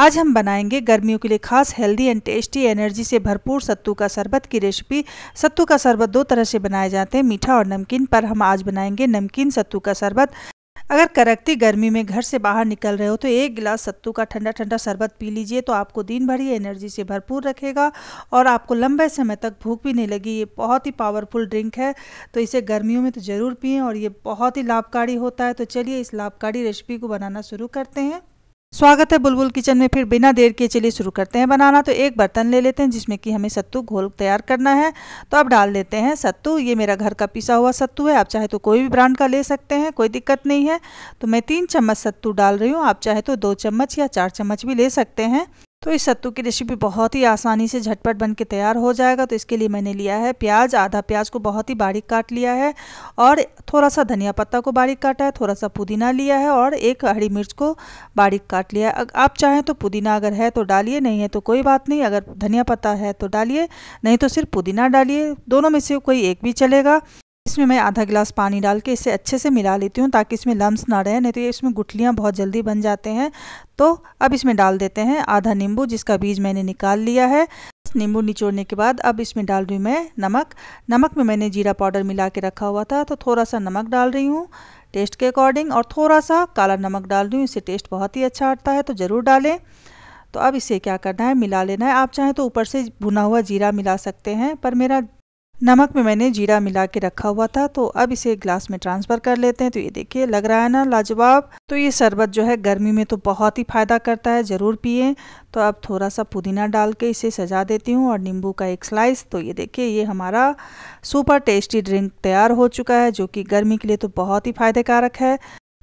आज हम बनाएंगे गर्मियों के लिए खास हेल्दी एंड टेस्टी एनर्जी से भरपूर सत्तू का शरबत की रेसिपी सत्तू का शरबत दो तरह से बनाए जाते हैं मीठा और नमकीन पर हम आज बनाएंगे नमकीन सत्तू का शरबत अगर करकती गर्मी में घर से बाहर निकल रहे हो तो एक गिलास सत्तू का ठंडा ठंडा शरबत पी लीजिए तो आपको दिन भर ही एनर्जी से भरपूर रखेगा और आपको लंबे समय तक भूख भी नहीं लगी ये बहुत ही पावरफुल ड्रिंक है तो इसे गर्मियों में तो ज़रूर पिए और ये बहुत ही लाभकारी होता है तो चलिए इस लाभकारी रेसिपी को बनाना शुरू करते हैं स्वागत है बुलबुल किचन में फिर बिना देर के चलिए शुरू करते हैं बनाना तो एक बर्तन ले लेते हैं जिसमें कि हमें सत्तू घोल तैयार करना है तो आप डाल देते हैं सत्तू ये मेरा घर का पिसा हुआ सत्तू है आप चाहे तो कोई भी ब्रांड का ले सकते हैं कोई दिक्कत नहीं है तो मैं तीन चम्मच सत्तू डाल रही हूँ आप चाहे तो दो चम्मच या चार चम्मच भी ले सकते हैं तो इस सत्तू की रेसिपी बहुत ही आसानी से झटपट बन के तैयार हो जाएगा तो इसके लिए मैंने लिया है प्याज आधा प्याज को बहुत ही बारीक काट लिया है और थोड़ा सा धनिया पत्ता को बारीक काटा है थोड़ा सा पुदीना लिया है और एक हरी मिर्च को बारीक काट लिया है आप चाहें तो पुदीना अगर है तो डालिए नहीं है तो कोई बात नहीं अगर धनिया पत्ता है तो डालिए नहीं तो सिर्फ पुदीना डालिए दोनों में से कोई एक भी चलेगा इसमें मैं आधा गिलास पानी डाल के इसे अच्छे से मिला लेती हूँ ताकि इसमें लम्स ना रहे नहीं तो ये इसमें गुठलियाँ बहुत जल्दी बन जाते हैं तो अब इसमें डाल देते हैं आधा नींबू जिसका बीज मैंने निकाल लिया है नींबू निचोड़ने के बाद अब इसमें डाल रही हूँ मैं नमक नमक में मैंने जीरा पाउडर मिला के रखा हुआ था तो थोड़ा सा नमक डाल रही हूँ टेस्ट के अकॉर्डिंग और थोड़ा सा काला नमक डाल रही हूँ इससे टेस्ट बहुत ही अच्छा आता है तो ज़रूर डालें तो अब इसे क्या करना है मिला लेना है आप चाहें तो ऊपर से भुना हुआ जीरा मिला सकते हैं पर मेरा नमक में मैंने जीरा मिला के रखा हुआ था तो अब इसे ग्लास में ट्रांसफ़र कर लेते हैं तो ये देखिए लग रहा है ना लाजवाब तो ये शरबत जो है गर्मी में तो बहुत ही फ़ायदा करता है ज़रूर पिए तो अब थोड़ा सा पुदीना डाल के इसे सजा देती हूँ और नींबू का एक स्लाइस तो ये देखिए ये हमारा सुपर टेस्टी ड्रिंक तैयार हो चुका है जो कि गर्मी के लिए तो बहुत ही फ़ायदेकारक है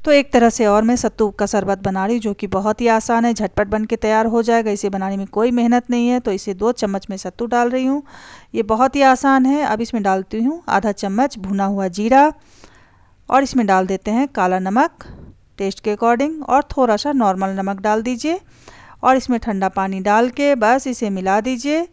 तो एक तरह से और मैं सत्तू का शरबत बना रही हूँ जो कि बहुत ही आसान है झटपट बन के तैयार हो जाएगा इसे बनाने में कोई मेहनत नहीं है तो इसे दो चम्मच में सत्तू डाल रही हूँ ये बहुत ही आसान है अब इसमें डालती हूँ आधा चम्मच भुना हुआ जीरा और इसमें डाल देते हैं काला नमक टेस्ट के अकॉर्डिंग और थोड़ा सा नॉर्मल नमक डाल दीजिए और इसमें ठंडा पानी डाल के बस इसे मिला दीजिए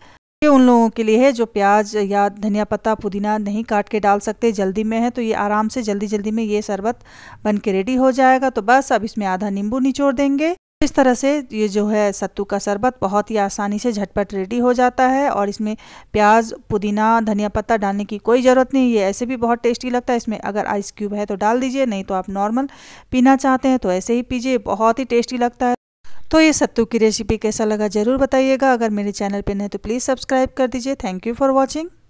ये उन लोगों के लिए है जो प्याज या धनिया पत्ता पुदीना नहीं काट के डाल सकते जल्दी में है तो ये आराम से जल्दी जल्दी में ये शरबत बन के रेडी हो जाएगा तो बस अब इसमें आधा नींबू निचोड़ देंगे इस तरह से ये जो है सत्तू का शरबत बहुत ही आसानी से झटपट रेडी हो जाता है और इसमें प्याज पुदीना धनिया पत्ता डालने की कोई ज़रूरत नहीं ये ऐसे भी बहुत टेस्टी लगता है इसमें अगर आइस क्यूब है तो डाल दीजिए नहीं तो आप नॉर्मल पीना चाहते हैं तो ऐसे ही पीजिए बहुत ही टेस्टी लगता है तो ये सत्तू की रेसिपी कैसा लगा ज़रूर बताइएगा अगर मेरे चैनल पर नहीं तो प्लीज़ सब्सक्राइब कर दीजिए थैंक यू फॉर वॉचिंग